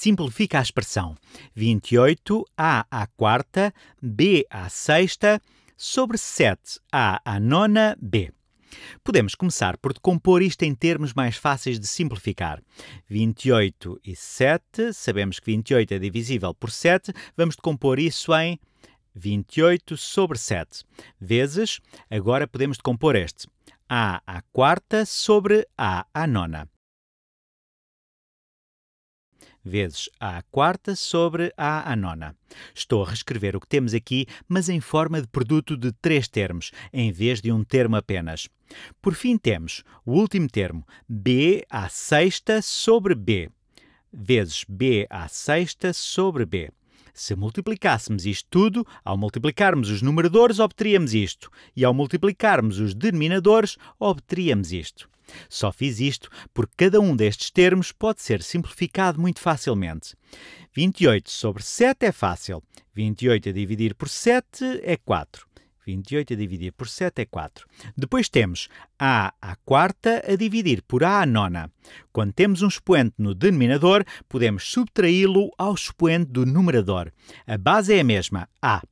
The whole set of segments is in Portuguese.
simplifica a expressão 28 a à quarta, b à sexta, sobre 7 a à nona, b. Podemos começar por decompor isto em termos mais fáceis de simplificar. 28 e 7, sabemos que 28 é divisível por 7, vamos decompor isso em 28 sobre 7 vezes, agora podemos decompor este a à quarta sobre a à nona vezes A quarta sobre A nona. Estou a reescrever o que temos aqui, mas em forma de produto de três termos, em vez de um termo apenas. Por fim, temos o último termo, B à sexta sobre B, vezes B à sexta sobre B. Se multiplicássemos isto tudo, ao multiplicarmos os numeradores, obteríamos isto, e ao multiplicarmos os denominadores, obteríamos isto. Só fiz isto porque cada um destes termos pode ser simplificado muito facilmente. 28 sobre 7 é fácil. 28 a dividir por 7 é 4. 28 a dividir por 7 é 4. Depois temos a à quarta a dividir por a à nona. Quando temos um expoente no denominador, podemos subtraí-lo ao expoente do numerador. A base é a mesma, a.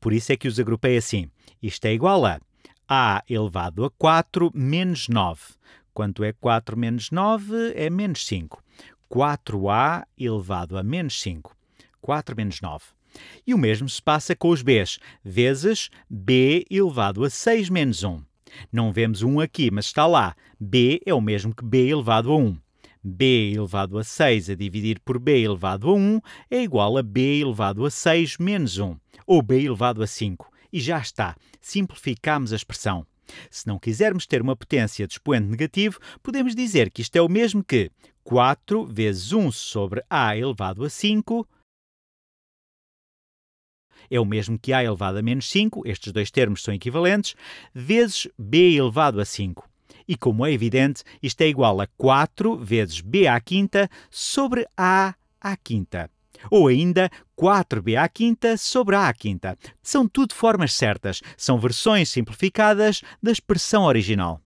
Por isso é que os agrupei assim. Isto é igual a a elevado a 4 menos 9. Quanto é 4 menos 9? É menos 5. 4a elevado a menos 5. 4 menos 9. E o mesmo se passa com os b's, vezes b elevado a 6 menos 1. Não vemos 1 aqui, mas está lá. b é o mesmo que b elevado a 1. b elevado a 6 a dividir por b elevado a 1 é igual a b elevado a 6 menos 1, ou b elevado a 5. E já está. Simplificamos a expressão. Se não quisermos ter uma potência de expoente negativo, podemos dizer que isto é o mesmo que 4 vezes 1 sobre a elevado a 5 é o mesmo que a elevado a menos 5, estes dois termos são equivalentes, vezes b elevado a 5. E como é evidente, isto é igual a 4 vezes b à quinta sobre a à quinta. Ou ainda 4b à quinta sobre a à quinta. São tudo formas certas, são versões simplificadas da expressão original.